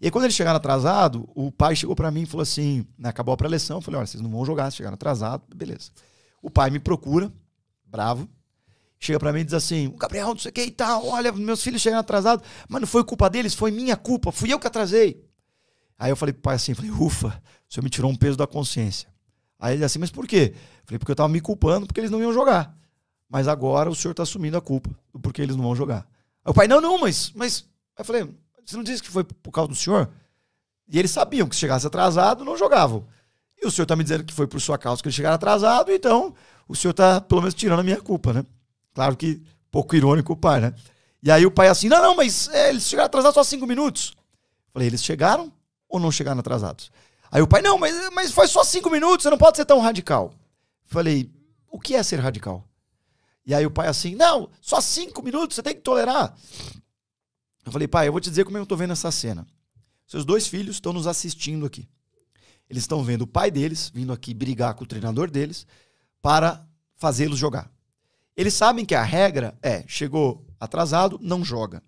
E aí, quando eles chegaram atrasado, o pai chegou para mim e falou assim: né, acabou a preleção. Eu falei: olha, vocês não vão jogar, vocês chegaram atrasado, beleza. O pai me procura, bravo, chega para mim e diz assim: o Gabriel, não sei o que e tal, olha, meus filhos chegaram atrasados, mas não foi culpa deles, foi minha culpa, fui eu que atrasei. Aí eu falei pro pai assim: falei, ufa, o senhor me tirou um peso da consciência. Aí ele assim: mas por quê? Eu falei: porque eu tava me culpando porque eles não iam jogar. Mas agora o senhor tá assumindo a culpa porque eles não vão jogar. Aí o pai: não, não, mas. mas... Aí eu falei: você não disse que foi por causa do senhor? E eles sabiam que se chegasse atrasado, não jogavam. E o senhor está me dizendo que foi por sua causa que eles chegaram atrasado, então o senhor está, pelo menos, tirando a minha culpa, né? Claro que pouco irônico o pai, né? E aí o pai é assim, não, não, mas é, eles chegaram atrasados só cinco minutos. Falei, eles chegaram ou não chegaram atrasados? Aí o pai, não, mas, mas foi só cinco minutos, você não pode ser tão radical. Falei, o que é ser radical? E aí o pai é assim, não, só cinco minutos, você tem que tolerar. Eu falei, pai, eu vou te dizer como eu estou vendo essa cena. Seus dois filhos estão nos assistindo aqui. Eles estão vendo o pai deles vindo aqui brigar com o treinador deles para fazê-los jogar. Eles sabem que a regra é: chegou atrasado, não joga.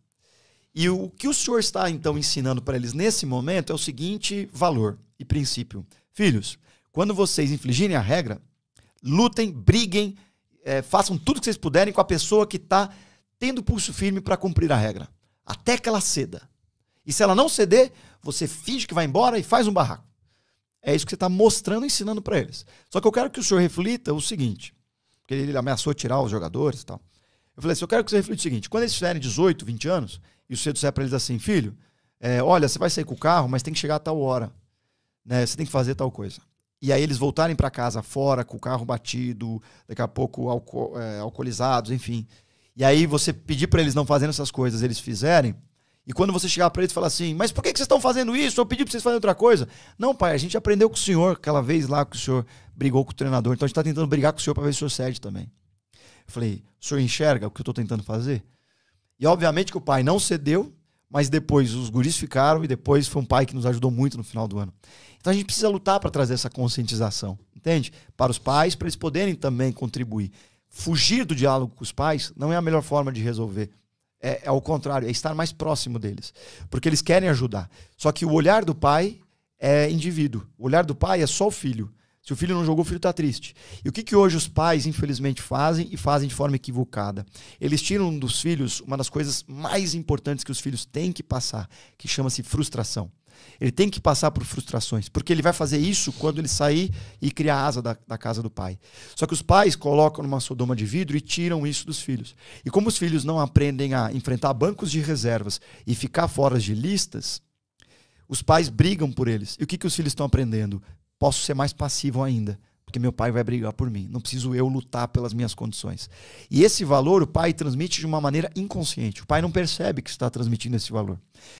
E o que o senhor está então ensinando para eles nesse momento é o seguinte valor e princípio: Filhos, quando vocês infligirem a regra, lutem, briguem, é, façam tudo o que vocês puderem com a pessoa que está tendo pulso firme para cumprir a regra até que ela ceda. E se ela não ceder, você finge que vai embora e faz um barraco. É isso que você está mostrando, ensinando para eles. Só que eu quero que o senhor reflita o seguinte, porque ele ameaçou tirar os jogadores e tal. Eu falei assim, eu quero que você reflita o seguinte, quando eles tiverem 18, 20 anos, e o senhor disser para eles assim, filho, é, olha, você vai sair com o carro, mas tem que chegar a tal hora, né? você tem que fazer tal coisa. E aí eles voltarem para casa fora, com o carro batido, daqui a pouco alco é, alcoolizados, enfim. E aí você pedir para eles não fazerem essas coisas, eles fizerem. E quando você chegar para eles e falar assim, mas por que, que vocês estão fazendo isso? Eu pedi para vocês fazerem outra coisa. Não, pai, a gente aprendeu com o senhor aquela vez lá que o senhor brigou com o treinador. Então a gente está tentando brigar com o senhor para ver se o senhor cede também. Eu falei, o senhor enxerga o que eu estou tentando fazer? E obviamente que o pai não cedeu, mas depois os guris ficaram e depois foi um pai que nos ajudou muito no final do ano. Então a gente precisa lutar para trazer essa conscientização, entende? Para os pais, para eles poderem também contribuir fugir do diálogo com os pais não é a melhor forma de resolver. É, é ao contrário, é estar mais próximo deles. Porque eles querem ajudar. Só que o olhar do pai é indivíduo. O olhar do pai é só o filho. Se o filho não jogou, o filho está triste. E o que, que hoje os pais, infelizmente, fazem e fazem de forma equivocada? Eles tiram dos filhos uma das coisas mais importantes que os filhos têm que passar, que chama-se frustração. Ele tem que passar por frustrações, porque ele vai fazer isso quando ele sair e criar asa da, da casa do pai. Só que os pais colocam numa sodoma de vidro e tiram isso dos filhos. E como os filhos não aprendem a enfrentar bancos de reservas e ficar fora de listas, os pais brigam por eles. E o que, que os filhos estão aprendendo? Posso ser mais passivo ainda porque meu pai vai brigar por mim. Não preciso eu lutar pelas minhas condições. E esse valor o pai transmite de uma maneira inconsciente. O pai não percebe que está transmitindo esse valor.